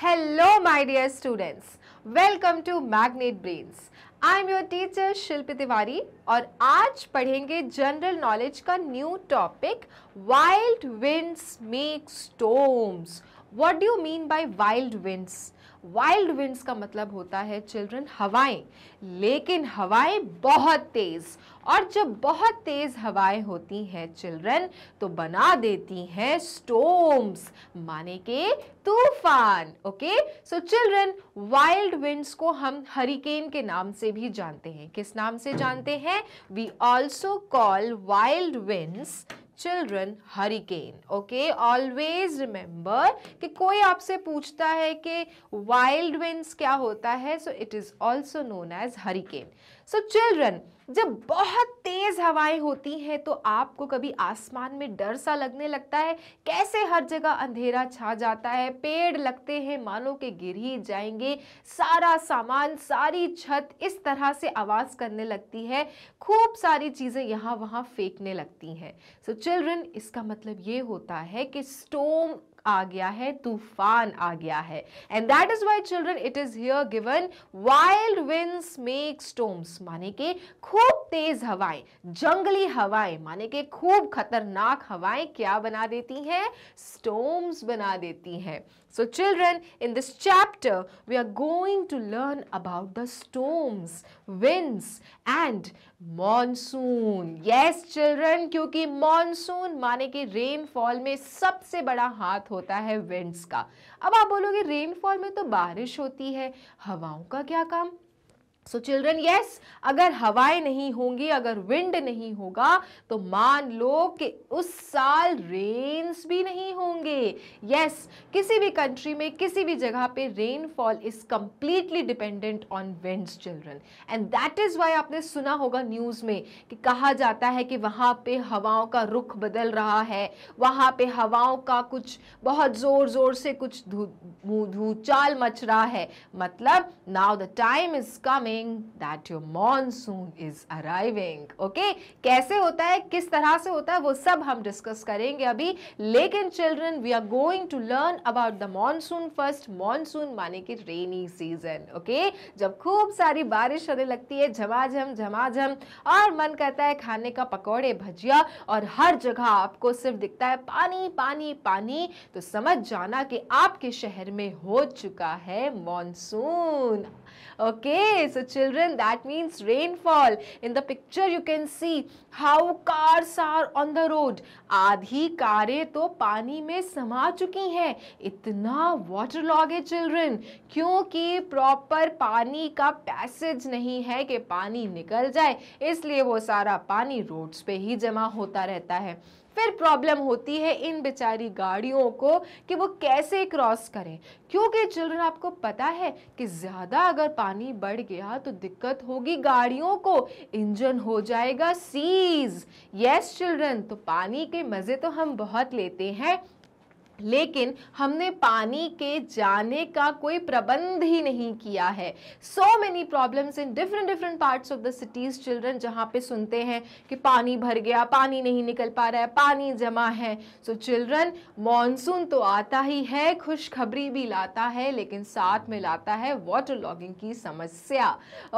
Hello my dear students, welcome to Magnet Brains. I am your teacher Shilpi Tiwari और आज पढ़ेंगे general knowledge का new topic wild winds make storms what do mean by wild winds wild winds का मतलब होता है children हवाएं लेकिन हवाएं बहुत तेज़ और जब बहुत तेज़ हवाएं होती हैं चिल्ड्रन तो बना देती हैं स्टोम्स माने के तूफान okay so children wild winds को हम हरिकेन के नाम से भी जानते हैं किस नाम से जानते हैं we also call wild winds children hurricane okay always remember कि कोई आपसे पूछता है कि वाइल्ड विंड्स क्या होता है so it is also known as hurricane so children जब बहुत तेज़ हवाएं होती हैं तो आपको कभी आसमान में डर सा लगने लगता है कैसे हर जगह अंधेरा छा जाता है पेड़ लगते हैं मानो के गिर ही जाएंगे सारा सामान सारी छत इस तरह से आवाज़ करने लगती है खूब सारी चीज़ें यहाँ वहाँ फेंकने लगती हैं सो चिल्ड्रन इसका मतलब ये होता है कि स्टोम आ गया है तूफान आ गया है and that is why children it is here given wild winds make storms माने के खूब तेज हवाएं जंगली हवाएं माने के खूब खतरनाक हवाएं क्या बना देती हैं स्टोम्स बना देती हैं So children, in this chapter, we are going to learn about the storms, winds and monsoon. Yes children, क्योंकि monsoon माने कि rainfall में सबसे बड़ा हाथ होता है winds का अब आप बोलोगे rainfall में तो बारिश होती है हवाओं का क्या काम सो चिल्ड्रन यस अगर हवाएं नहीं होंगी अगर विंड नहीं होगा तो मान लो कि उस साल रेन्स भी नहीं होंगे यस yes, किसी भी कंट्री में किसी भी जगह पे rainfall is completely dependent on winds children and that is why आपने सुना होगा न्यूज़ में कि कहा जाता है कि वहां पे हवाओं का रुख बदल रहा है वहां पे हवाओं का कुछ बहुत ज़ोर ज़ोर से कुछ धू धू चाल मच रहा है मतलब now the time is coming saying that your monsoon is arriving. Okay? कैसे होता है किस तरह से होता है वो सब हम डिस्कस करेंगे अभी लेकिन children we are going to learn about the monsoon first monsoon माने कि रेनी सीजन ओके जब खूब सारी बारिश होने लगती है झमाझम झमाझम और मन करता है खाने का पकौड़े भजिया और हर जगह आपको सिर्फ दिखता है पानी पानी पानी तो समझ जाना कि आपके शहर में हो चुका है monsoon Okay, so children, that means rainfall. In the picture, you can see how cars are on the road. आधी कारें तो पानी में समा चुकी हैं इतना वाटर लॉग है चिल्ड्रन क्योंकि प्रॉपर पानी का पैसेज नहीं है कि पानी निकल जाए इसलिए वो सारा पानी रोड्स पे ही जमा होता रहता है फिर प्रॉब्लम होती है इन बेचारी गाड़ियों को कि वो कैसे क्रॉस करें क्योंकि चिल्ड्रन आपको पता है कि ज़्यादा अगर पानी बढ़ गया तो दिक्कत होगी गाड़ियों को इंजन हो जाएगा सीज यस चिल्ड्रन तो पानी के मज़े तो हम बहुत लेते हैं लेकिन हमने पानी के जाने का कोई प्रबंध ही नहीं किया है so many problems in different different parts of the cities children जहाँ पे सुनते हैं कि पानी भर गया पानी नहीं निकल पा रहा है पानी जमा है सो चिल्ड्रन मॉनसून तो आता ही है खुशखबरी भी लाता है लेकिन साथ में लाता है वाटर लॉगिंग की समस्या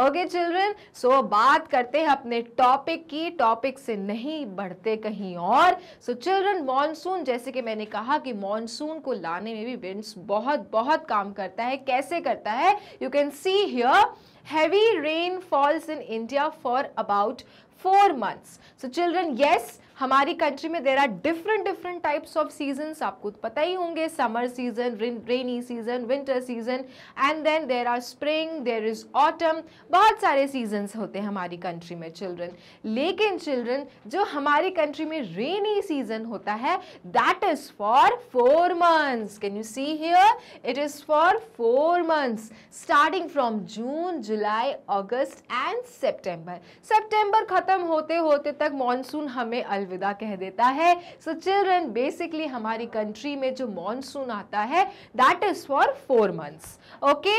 ओके चिल्ड्रन सो बात करते हैं अपने टॉपिक की टॉपिक से नहीं बढ़ते कहीं और सो चिल्ड्रन मानसून जैसे कि मैंने कहा कि मॉनसून को लाने में भी विंड्स बहुत बहुत काम करता है कैसे करता है you can see here heavy rain falls in India for about four months so children yes, हमारी कंट्री में there are different different types of season आपको तो पता ही होंगे summer season rainy season winter season and then there are spring there is autumn बहुत सारे seasons होते हैं हमारी कंट्री में चिल्ड्रन लेकिन चिल्ड्रन जो हमारी कंट्री में रेनी सीजन होता है that is for four months can you see here it is for four months starting from June July August and September September खत्म होते होते तक मानसून हमें अल अलविदा कह देता है सो चिल्ड्रन बेसिकली हमारी कंट्री में जो मानसून आता है that is for four months okay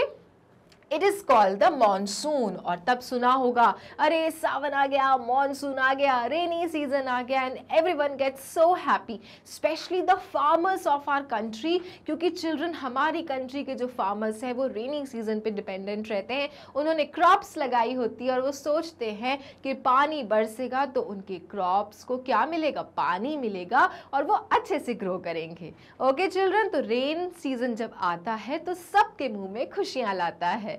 it is called the monsoon और तब सुना होगा अरे सावन आ गया मॉनसून आ गया रेनी सीजन आ गया and everyone gets so happy specially the farmers of our country क्योंकि चिल्ड्रन हमारी कंट्री के जो फार्मर्स हैं वो रेनी सीजन पे डिपेंडेंट रहते हैं उन्होंने क्रॉप्स लगाई होती है और वो सोचते हैं कि पानी बरसेगा तो उनके क्रॉप्स को क्या मिलेगा पानी मिलेगा और वो अच्छे से ग्रो करेंगे ओके चिल्ड्रन तो रेन सीजन जब आता है तो सबके मुंह में खुशियाँ लाता है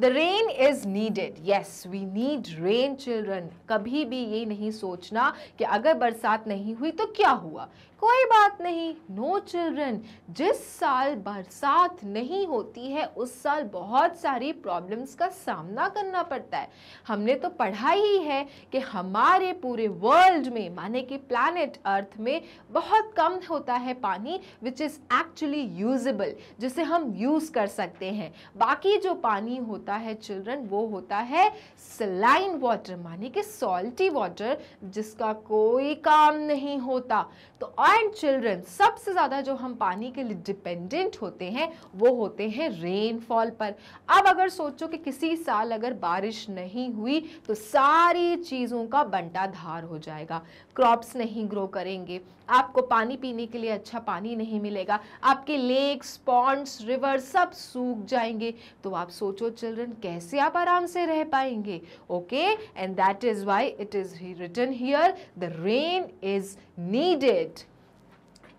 the rain is needed yes we need rain children कभी भी ये नहीं सोचना कि अगर बरसात नहीं हुई तो क्या हुआ कोई बात नहीं नो no चिल्ड्रन जिस साल बरसात नहीं होती है उस साल बहुत सारी प्रॉब्लम्स का सामना करना पड़ता है हमने तो पढ़ा ही है कि हमारे पूरे वर्ल्ड में माने कि प्लानट अर्थ में बहुत कम होता है पानी विच इज़ एक्चुअली यूजबल जिसे हम यूज़ कर सकते हैं बाकी जो पानी होता होता है चिल्ड्रन वो होता है सलाइन वाटर माने कि सॉल्टी वाटर जिसका कोई काम नहीं होता तो एंड चिल्ड्रन सबसे ज़्यादा जो हम पानी के लिए डिपेंडेंट होते हैं वो होते हैं रेनफॉल पर अब अगर सोचो कि किसी साल अगर बारिश नहीं हुई तो सारी चीज़ों का बंटाधार हो जाएगा क्रॉप्स नहीं ग्रो करेंगे आपको पानी पीने के लिए अच्छा पानी नहीं मिलेगा आपके लेक्स पॉन्ड्स रिवर सब सूख जाएंगे तो आप सोचो चिल्ड्रन चिल्ड्रन कैसे आप आराम से रह पाएंगे okay and that is why it is written here the rain is needed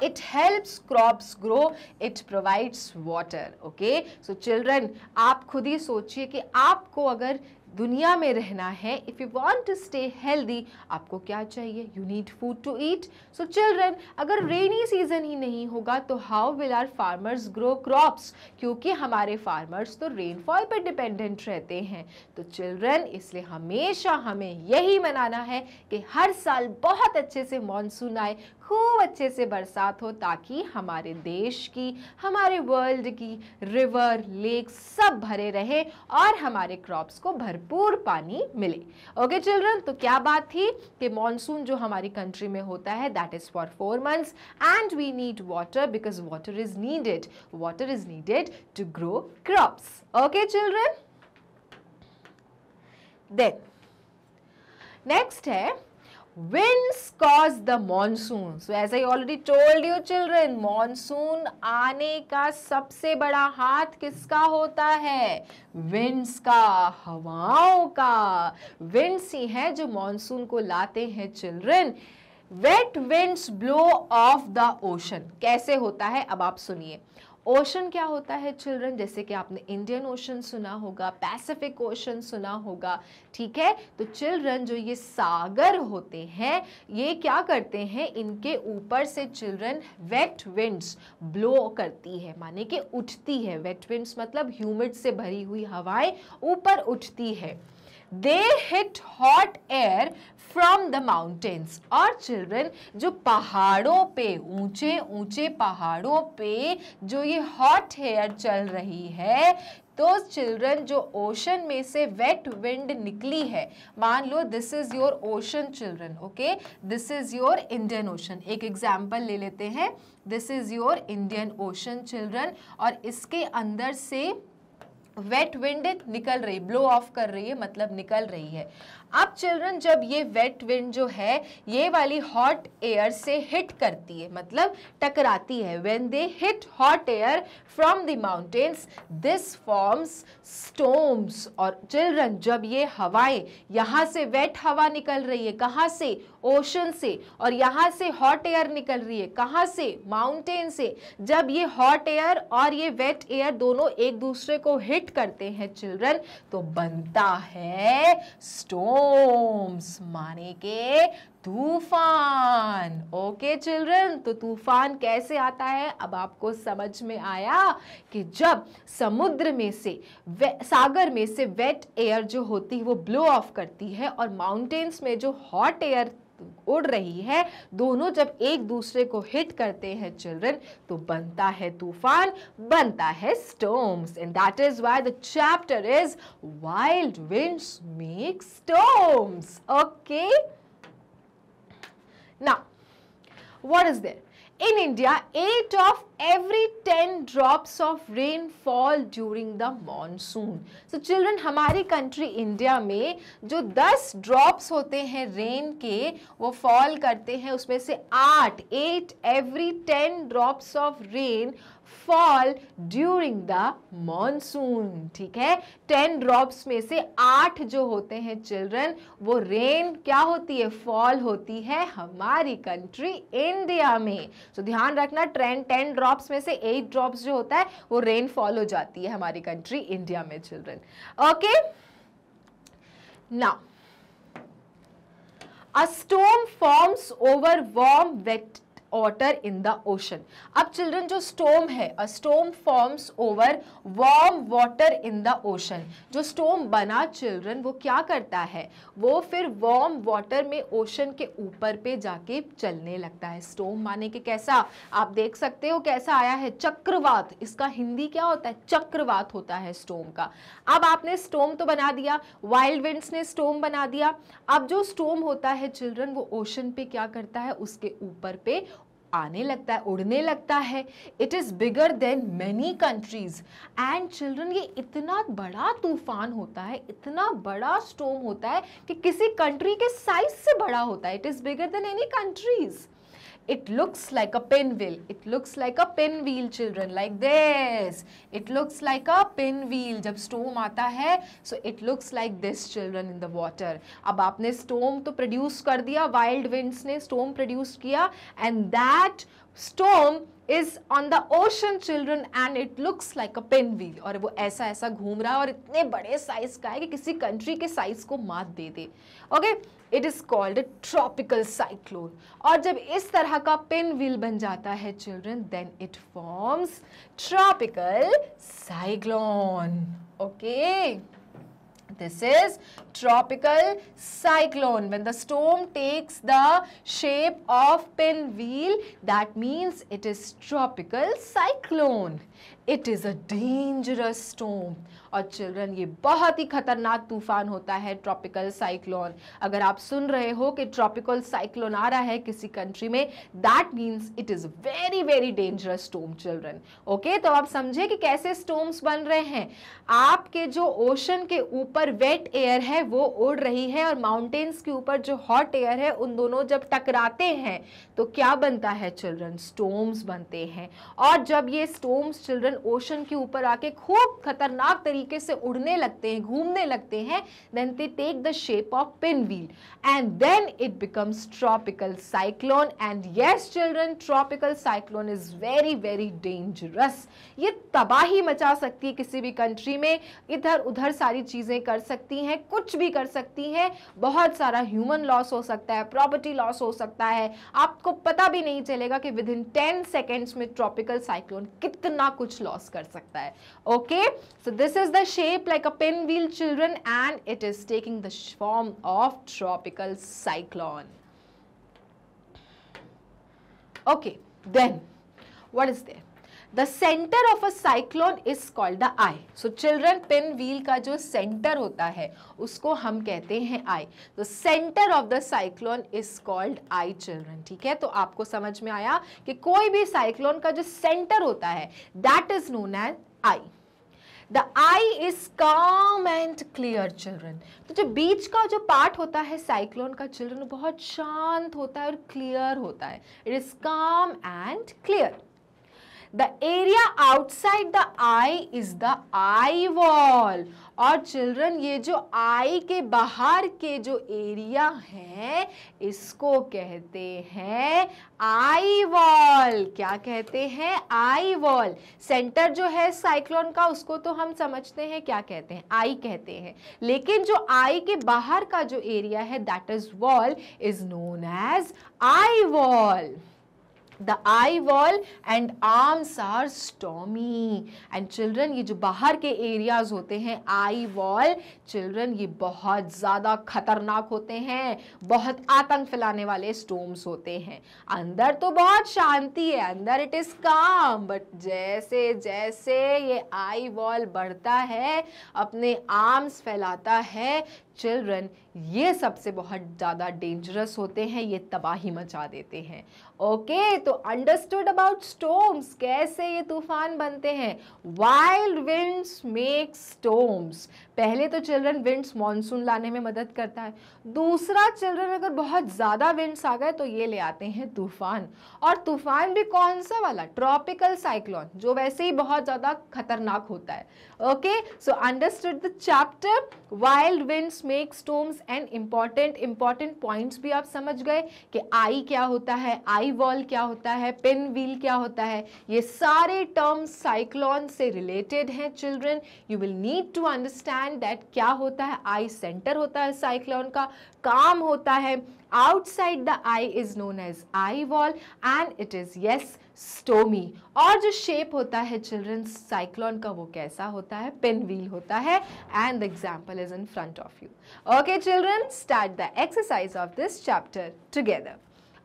it helps crops grow it provides water okay so children आप खुद ही सोचिए कि आपको अगर दुनिया में रहना है if you want to stay healthy आपको क्या चाहिए you need food to eat so children अगर रेनी सीजन ही नहीं होगा तो how will our farmers grow crops क्योंकि हमारे फार्मर्स तो रेनफॉल पर डिपेंडेंट रहते हैं तो चिल्ड्रन इसलिए हमेशा हमें यही मनाना है कि हर साल बहुत अच्छे से मानसून आए खूब अच्छे से बरसात हो ताकि हमारे देश की हमारे वर्ल्ड की रिवर लेक सब भरे रहे और हमारे क्रॉप्स को भरपूर पानी मिले ओके चिल्ड्रन तो क्या बात थी कि मॉनसून जो हमारी कंट्री में होता है that is for four months and we need water because water is needed water is needed to grow crops okay children then next है winds cause the monsoon so as i already told you children monsoon aane ka sabse bada haath kiska hota hai winds ka hawaon ka winds hi hai jo monsoon ko late hain children wet winds blow off the ocean kaise hota hai ab aap suniye ocean क्या होता है children जैसे कि आपने Indian ocean सुना होगा Pacific ocean सुना होगा ठीक है तो चिल्ड्रन जो ये सागर होते हैं ये क्या करते हैं इनके ऊपर से चिल्ड्रन वेट विंड्स ब्लो करती है माने कि उठती है वेट विंड्स मतलब ह्यूमिड से भरी हुई हवाएं ऊपर उठती है they hit hot air from the mountains और चिल्ड्रन जो पहाड़ों पे ऊंचे ऊंचे पहाड़ों पे जो ये हॉट हेयर चल रही है तो चिल्ड्रन जो ओशन में से वेट विंड निकली है मान लो this is your ocean children okay this is your Indian ocean एक एग्जाम्पल ले लेते हैं this is your Indian ocean children और इसके अंदर से वेट विंड निकल रही ब्लो ऑफ कर रही है मतलब निकल रही है अब चिल्ड्रन जब ये वेट विंड जो है ये वाली हॉट एयर से हिट करती है मतलब टकराती है when they hit hot air from the mountains this forms storms और चिल्ड्रन जब ये हवाएं यहाँ से वेट हवा निकल रही है कहाँ से ओशन से और यहाँ से हॉट एयर निकल रही है कहाँ से माउंटेन से जब ये हॉट एयर और ये वेट एयर दोनों एक दूसरे को हिट करते हैं चिल्ड्रन तो बनता है स्टोम्स माने के तूफान ओके चिल्ड्रन तो तूफान कैसे आता है अब आपको समझ में आया कि जब समुद्र में से सागर में से वेट एयर जो होती है वो ब्लो ऑफ करती है और माउंटेन्स में जो हॉट एयर उड़ रही है दोनों जब एक दूसरे को हिट करते हैं चिल्ड्रन तो बनता है तूफान बनता है storms and that is why the chapter is wild winds make storms okay ना what is there In India, 8 of every 10 drops of rain fall during the monsoon. So children, hamari country india mein jo 10 drops hote hain rain ke wo fall karte hain usme se 8, 8 every 10 drops of rain fall during the monsoon ठीक है ten drops में से आठ जो होते हैं children वो rain क्या होती है फॉल होती है हमारी कंट्री इंडिया में तो so, ध्यान रखना ट्रेन टेन ड्रॉप्स में से एट ड्रॉप्स जो होता है वो रेन फॉल हो जाती है हमारी कंट्री इंडिया में children okay now a storm forms over warm wet water in the ocean अब चिल्ड्रन जो स्टोम है a storm forms over warm water in the ocean जो स्टोम बना चिल्ड्रन वो क्या करता है वो फिर वार्म वाटर में ओशन के ऊपर पे जाके चलने लगता है स्टोम माने के कैसा आप देख सकते हो कैसा आया है चक्रवात इसका हिंदी क्या होता है चक्रवात होता है स्टोम का अब आपने स्टोम तो बना दिया वाइल्ड विंड्स ने स्टोम बना दिया अब जो स्टोम होता है चिल्ड्रन वो ओशन पे क्या करता है उसके ऊपर पे आने लगता है उड़ने लगता है it is bigger than many countries and children ये इतना बड़ा तूफान होता है इतना बड़ा स्टोम होता है कि किसी कंट्री के साइज से बड़ा होता है it is bigger than any countries It looks like a pinwheel. It looks like a pinwheel, children, like this. It looks like a pinwheel. जब storm आता है, so it looks like this, children, in the water. अब आपने storm तो produce कर दिया, wild winds ने storm produce किया, and that is on the ocean children and it looks like a pin wheel और वो ऐसा ऐसा घूम रहा है और इतने बड़े साइज का है कि किसी कंट्री के साइज को मात दे दे okay it is called tropical cyclone और जब इस तरह का पेन व्हील बन जाता है children then it forms tropical cyclone okay This is tropical cyclone. When the storm takes the shape of pinwheel, that means it is tropical cyclone. It is a dangerous storm और children ये बहुत ही खतरनाक तूफान होता है tropical cyclone अगर आप सुन रहे हो कि ट्रॉपिकल साइक्लोन आ रहा है किसी कंट्री में that means it is very very dangerous storm children okay तो आप समझे कि कैसे स्टोम्स बन रहे हैं आपके जो ओशन के ऊपर वेट एयर है वो उड़ रही है और माउंटेन्स के ऊपर जो हॉट एयर है उन दोनों जब टकराते हैं तो क्या बनता है चिल्ड्रन स्टोम्स बनते हैं और जब ये स्टोम्स चिल्ड्रन ओपन ओशन के ऊपर आके खूब खतरनाक तरीके से उड़ने लगते हैं घूमने लगते हैं then they take the shape of pin wheel and then it becomes tropical cyclone and yes children tropical cyclone is very very dangerous ये तबाही मचा सकती है किसी भी कंट्री में इधर उधर सारी चीज़ें कर सकती हैं कुछ भी कर सकती हैं बहुत सारा ह्यूमन लॉस हो सकता है प्रॉपर्टी लॉस हो सकता है आपको पता भी नहीं चलेगा कि विद इन टेन सेकेंड्स में ट्रॉपिकल साइक्लोन कितना कुछ लॉस कर सकता है okay so this is the shape like a pin wheel children and it is taking the form of tropical cyclone okay then what is there the centre of a cyclone is called the eye so children pin wheel का जो centre होता है उसको हम कहते हैं eye तो centre of the cyclone is called eye children ठीक है तो आपको समझ में आया कि कोई भी साइक्लोन का जो सेंटर होता है that is known as eye the eye is calm and clear children तो जो बीच का जो पार्ट होता है साइक्लोन का चिल्ड्रन बहुत शांत होता है और क्लियर होता है it is calm and clear The area outside the eye is the eye wall. और children ये जो eye के बाहर के जो area है इसको कहते हैं eye wall. क्या कहते हैं eye wall. center जो है cyclone का उसको तो हम समझते हैं क्या कहते हैं eye कहते हैं लेकिन जो eye के बाहर का जो area है that is wall is known as eye wall the eye wall and arms are stormy and children ये जो बाहर के एरियाज होते हैं आई वॉल चिल्ड्रन ये बहुत ज़्यादा खतरनाक होते हैं बहुत आतंक फैलाने वाले स्टोम्स होते हैं अंदर तो बहुत शांति है अंदर इट इज़ काम बट जैसे जैसे ये आई वॉल बढ़ता है अपने आर्म्स फैलाता है चिल्ड्रन ये सबसे बहुत ज़्यादा डेंजरस होते हैं ये तबाही मचा देते हैं ओके okay, तो अंडरस्टूड अबाउट स्टोम्स कैसे ये तूफान बनते हैं वाइल्ड विंड्स मेक स्टोम्स पहले तो चिल्ड्रन विंड्स मॉनसून लाने में मदद करता है दूसरा चिल्ड्रन अगर बहुत ज़्यादा विंड्स आ गए तो ये ले आते हैं तूफान और तूफान भी कौन सा वाला ट्रॉपिकल साइक्लोन जो वैसे ही बहुत ज़्यादा खतरनाक होता है okay so understood the chapter wild winds make storms and important important points भी आप समझ गए कि आई क्या होता है आई वॉल क्या होता है पिन व्हील क्या होता है ये सारे टर्म्स साइक्लॉन से रिलेटेड हैं children you will need to understand understand that क्या होता है आई सेंटर होता है साइक्लोन का काम होता है outside the eye is known as eye wall and it is yes stormy और जो शेप होता है चिल्ड्रन साइक्लोन का वो कैसा होता है पिन व्हील होता है and the example is in front of you okay children start the exercise of this chapter together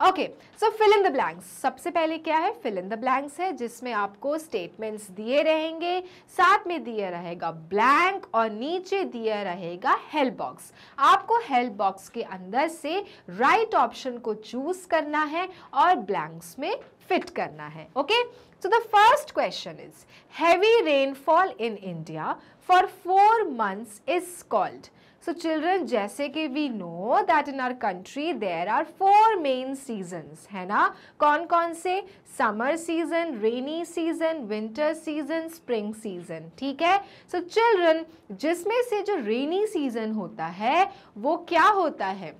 okay so fill in the blanks सबसे पहले क्या है फिल इन द ब्लैंक्स है जिसमें आपको स्टेटमेंट्स दिए रहेंगे साथ में दिया रहेगा ब्लैंक और नीचे दिया रहेगा हेल्प बॉक्स आपको हेल्प बॉक्स के अंदर से राइट right ऑप्शन को चूज करना है और ब्लैंक्स में फिट करना है okay so the first question is heavy rainfall in India for four months is called so children जैसे कि we know that in our country there are four main season है ना कौन कौन से summer season rainy season winter season spring season ठीक है so children जिसमें से जो रेनी सीजन होता है वो क्या होता है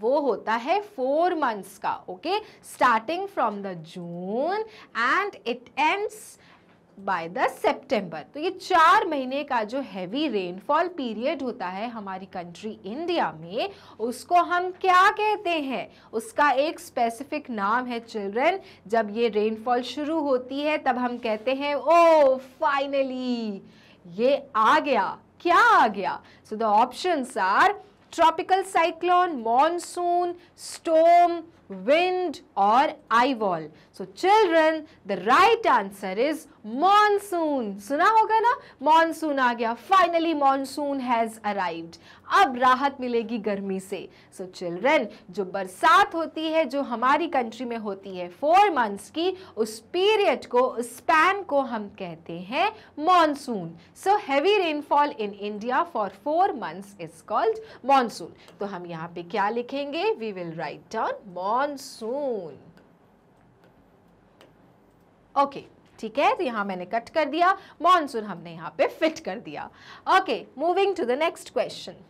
वो होता है फोर मंथ्स का okay starting from the June and it ends by the September तो ये चार महीने का जो हैवी रेनफॉल पीरियड होता है हमारी कंट्री इंडिया में उसको हम क्या कहते हैं उसका एक स्पेसिफिक नाम है चिल्ड्रन जब ये रेनफॉल शुरू होती है तब हम कहते हैं ओ oh, फाइनली ये आ गया क्या आ गया so the options are tropical cyclone monsoon storm wind or eyewall. So children, the right answer is monsoon. सुना होगा ना monsoon आ गया Finally monsoon has arrived. अब राहत मिलेगी गर्मी से सो so, चिल्ड्रन जो बरसात होती है जो हमारी कंट्री में होती है फोर मंथ्स की उस पीरियड को उस स्पैन को हम कहते हैं monsoon so heavy rainfall in India for four months is called monsoon तो हम यहाँ पे क्या लिखेंगे we will write down monsoon okay ठीक है तो यहां मैंने कट कर दिया मॉनसून हमने यहां पे फिट कर दिया okay moving to the next question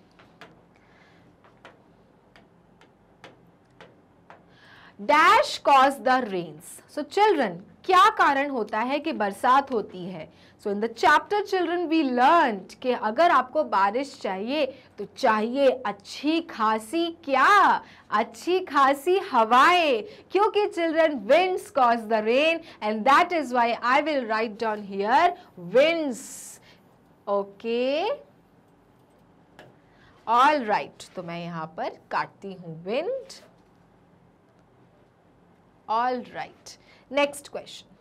dash cause the rains so children क्या कारण होता है कि बरसात होती है so in the chapter children we learn के अगर आपको बारिश चाहिए तो चाहिए अच्छी खासी क्या अच्छी खासी हवाएं क्योंकि children winds cause the rain and that is why I will write down here winds okay all right तो मैं यहां पर काटती हूं wind all right next question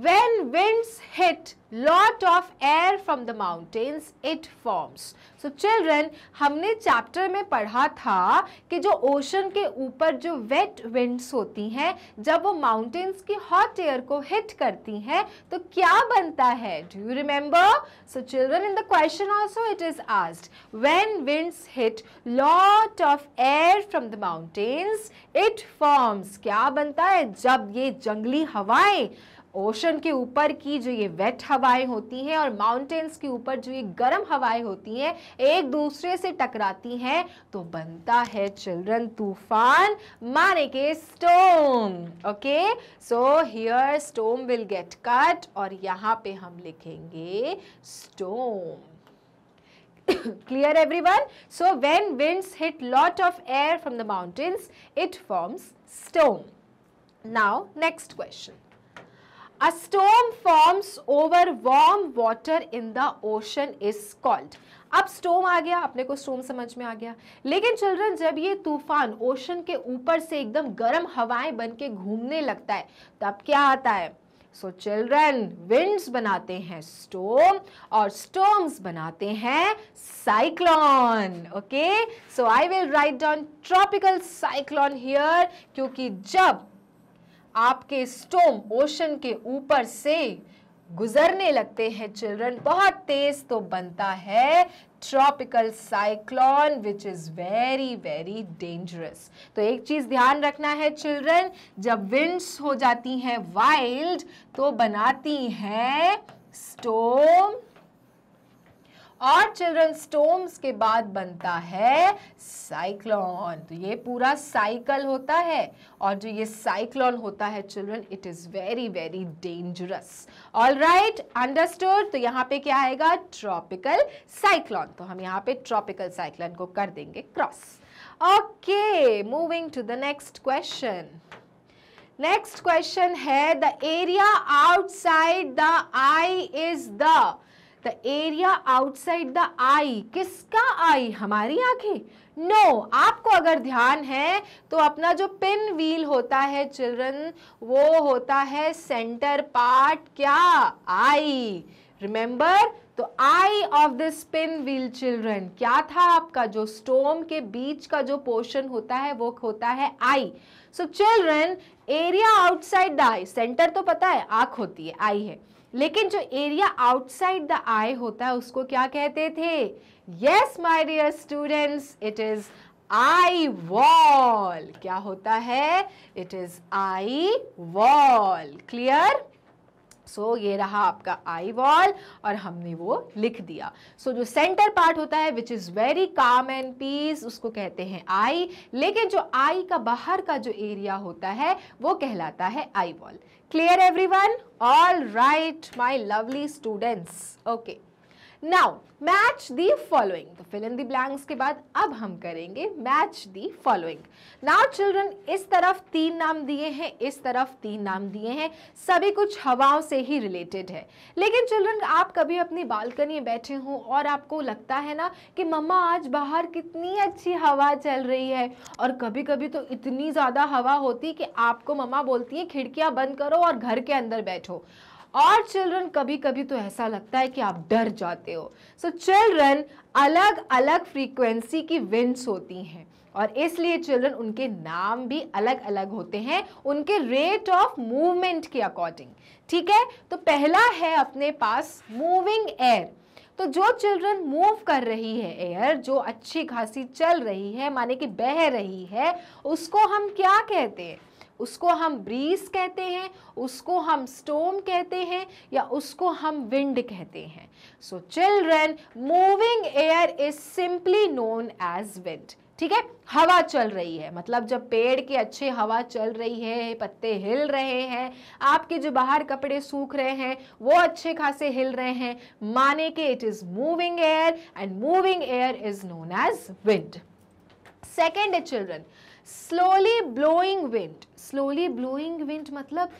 when winds hit lot of air from the mountains it forms so children हमने chapter में पढ़ा था कि जो ओशन के ऊपर जो वेट विंड्स होती हैं जब वो माउंटेन्स की हॉट एयर को हिट करती हैं तो क्या बनता है do you remember so children in the question also it is asked when winds hit lot of air from the mountains it forms क्या बनता है जब ये जंगली हवाएं ओशन के ऊपर की जो ये वेट हवाएं होती हैं और माउंटेन्स के ऊपर जो ये गर्म हवाएं होती हैं एक दूसरे से टकराती हैं तो बनता है चिल्ड्रन तूफान माने के storm okay so here storm will get cut और यहाँ पे हम लिखेंगे storm clear everyone so when winds hit lot of air from the mountains it forms storm now next question A storm forms over warm water in the ocean is called. अब स्टोम आ गया अपने को स्टोम समझ में आ गया लेकिन children जब ये तूफान ओशन के ऊपर से एकदम गर्म हवाएं बन के घूमने लगता है तब क्या आता है सो चिल्ड्रन विंड्स बनाते हैं स्टोम और स्टोम्स बनाते हैं cyclone okay so I will write down tropical cyclone here क्योंकि जब आपके स्टोम ओशन के ऊपर से गुजरने लगते हैं चिल्ड्रन बहुत तेज तो बनता है tropical cyclone which is very very dangerous तो एक चीज़ ध्यान रखना है चिल्ड्रन जब विंड्स हो जाती हैं वाइल्ड तो बनाती हैं स्टोम और चिल्ड्रन स्टोम्स के बाद बनता है साइक्लॉन तो ये पूरा साइकिल होता है और जो ये साइक्लॉन होता है children it is very very dangerous all right understood तो यहाँ पे क्या आएगा ट्रॉपिकल साइक्लॉन तो हम यहाँ पे ट्रॉपिकल साइक्लॉन को कर देंगे cross okay moving to the next question next question है the area outside the eye is the the area outside the eye किसका आई हमारी आंखें नो no, आपको अगर ध्यान है तो अपना जो पिन व्हील होता है चिल्ड्रन वो होता है सेंटर पार्ट क्या आई रिमेंबर तो eye of this pin wheel children क्या था आपका जो स्टोम के बीच का जो पोर्शन होता है वो होता है eye so children area outside the eye centre तो पता है आंख होती है आई है लेकिन जो एरिया आउटसाइड द आई होता है उसको क्या कहते थे yes my dear students it is eye wall क्या होता है it is eye wall clear so so, ये रहा आपका आई वॉल और हमने वो लिख दिया सो so, जो सेंटर पार्ट होता है which is very calm and peace उसको कहते हैं आई लेकिन जो आई का बाहर का जो एरिया होता है वो कहलाता है eye wall Clear everyone? All right, my lovely students. Okay. Now match the following तो फिल इन दी ब्लैंक्स के बाद अब हम करेंगे match the following now children इस तरफ तीन नाम दिए हैं इस तरफ तीन नाम दिए हैं सभी कुछ हवाओं से ही रिलेटेड है लेकिन चिल्ड्रन आप कभी अपनी बालकनी में बैठे हों और आपको लगता है ना कि मम्मा आज बाहर कितनी अच्छी हवा चल रही है और कभी कभी तो इतनी ज़्यादा हवा होती कि आपको मम्मा बोलती है खिड़कियाँ बंद करो और घर के अंदर बैठो और चिल्ड्रन कभी कभी तो ऐसा लगता है कि आप डर जाते हो सो चिल्ड्रन अलग अलग फ्रीक्वेंसी की विंड्स होती हैं और इसलिए चिल्ड्रन उनके नाम भी अलग अलग होते हैं उनके रेट ऑफ मूवमेंट के अकॉर्डिंग ठीक है तो पहला है अपने पास मूविंग एयर तो जो चिल्ड्रन मूव कर रही है एयर जो अच्छी खासी चल रही है माने कि बह रही है उसको हम क्या कहते हैं उसको हम ब्रीज कहते हैं उसको हम स्टोम कहते हैं या उसको हम विंड कहते हैं so children moving air is simply known as wind ठीक है हवा चल रही है मतलब जब पेड़ के अच्छे हवा चल रही है पत्ते हिल रहे हैं आपके जो बाहर कपड़े सूख रहे हैं वो अच्छे खासे हिल रहे हैं माने के it is moving air and moving air is known as wind second children slowly blowing wind slowly blowing wind मतलब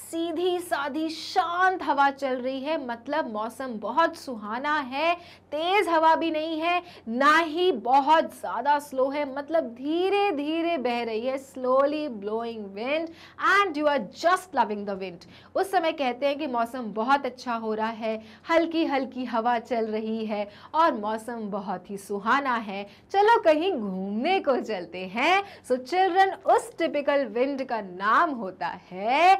सीधी साधी शांत हवा चल रही है मतलब मौसम बहुत सुहाना है तेज़ हवा भी नहीं है ना ही बहुत ज़्यादा स्लो है मतलब धीरे धीरे बह रही है slowly blowing wind and you are just loving the wind उस समय कहते हैं कि मौसम बहुत अच्छा हो रहा है हल्की हल्की हवा चल रही है और मौसम बहुत ही सुहाना है चलो कहीं घूमने को चलते हैं सो so, चिल्ड्रन उस टिपिकल विंड का नाम होता है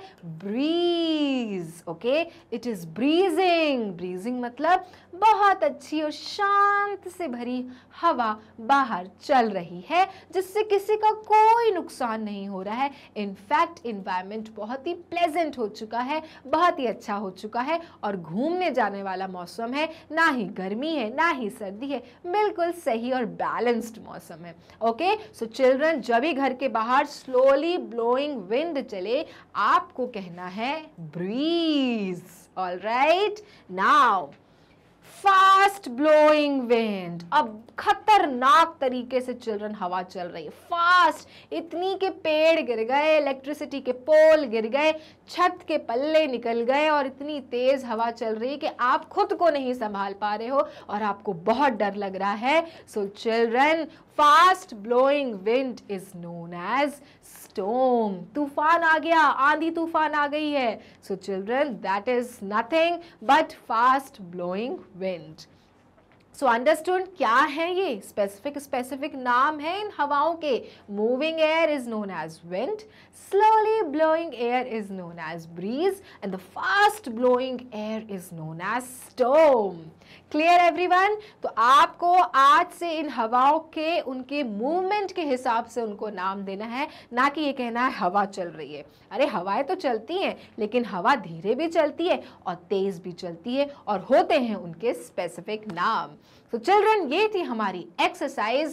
breeze okay it is breezing breezing मतलब बहुत अच्छी और शांत से भरी हवा बाहर चल रही है जिससे किसी का कोई नुकसान नहीं हो रहा है इनफैक्ट इन्वायरमेंट बहुत ही प्लेजेंट हो चुका है बहुत ही अच्छा हो चुका है और घूमने जाने वाला मौसम है ना ही गर्मी है ना ही सर्दी है बिल्कुल सही और बैलेंस्ड मौसम है ओके सो चिल्ड्रन जब भी घर के बाहर स्लोली ब्लोइंग विंड चले आपको कहना करना है breeze all right now fast blowing wind अब खतरनाक तरीके से चिल्ड्रन हवा चल रही है फास्ट इतनी के पेड़ गिर गए इलेक्ट्रिसिटी के पोल गिर गए छत के पल्ले निकल गए और इतनी तेज़ हवा चल रही है कि आप खुद को नहीं संभाल पा रहे हो और आपको बहुत डर लग रहा है so children fast blowing wind is known as storm तूफान आ गया आंधी तूफान आ गई है so children that is nothing but fast blowing wind so understood क्या है ये स्पेसिफिक स्पेसिफिक नाम है इन हवाओं के moving air is known as wind slowly blowing air is known as breeze and the fast blowing air is known as storm clear everyone तो आपको आज से इन हवाओं के उनके मूवमेंट के हिसाब से उनको नाम देना है ना कि ये कहना है हवा चल रही है अरे हवाएं तो चलती हैं लेकिन हवा धीरे भी चलती है और तेज़ भी चलती है और होते हैं उनके स्पेसिफिक नाम तो चिल्ड्रन ये थी हमारी exercise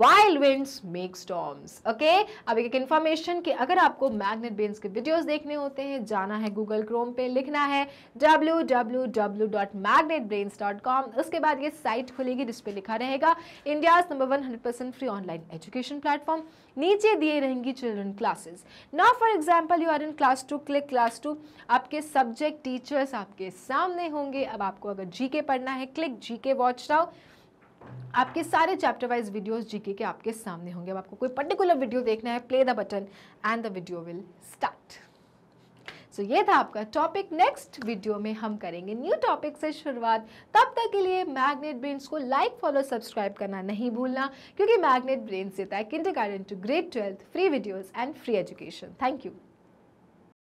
wild winds make storms okay अब एक इन्फॉर्मेशन कि अगर आपको मैग्नेट बेन्स के वीडियोस देखने होते हैं जाना है गूगल क्रोम पे लिखना है www.magnetbrains.com उसके बाद ये साइट खुलेगी जिसपे लिखा रहेगा India number one hundred percent free online education platform नीचे दिए रहेंगी चिल्ड्रन क्लासेस ना for example you are in class two click class two आपके सब्जेक्ट टीचर्स आपके सामने होंगे अब आपको अगर जीके पढ़ना है क्लिक जीके वॉच नाउ आपके सारे चैप्टर वाइज वीडियोस जीके के आपके सामने होंगे अब आपको कोई पर्टिकुलर वीडियो देखना है play the button and the video will start so ये था आपका टॉपिक नेक्स्ट वीडियो में हम करेंगे न्यू टॉपिक से शुरुआत तब तक के लिए मैग्नेट ब्रेन्स को लाइक फॉलो सब्सक्राइब करना नहीं भूलना क्योंकि मैग्नेट ब्रेन्स देता है kindergarten to grade twelfth free videos and free education thank you